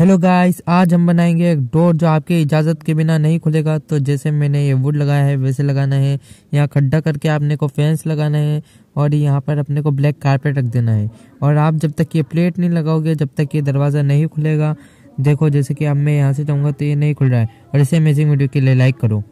hello guys आज हम बनाएंगे एक डोर जो आपके इजाज़त के बिना नहीं खुलेगा तो जैसे मैंने ये वुड लगाया है वैसे लगाना है यहाँ खड्डा करके आपने को फेंस लगाना है और यहाँ पर अपने को ब्लैक कारपेट रख देना है और आप जब तक ये प्लेट नहीं लगाओगे जब तक ये दरवाज़ा नहीं खुलेगा देखो जैसे कि अब मैं यहाँ से जाऊँगा तो ये नहीं खुल रहा है और इसे अमेजिंग वीडियो के लिए लाइक करो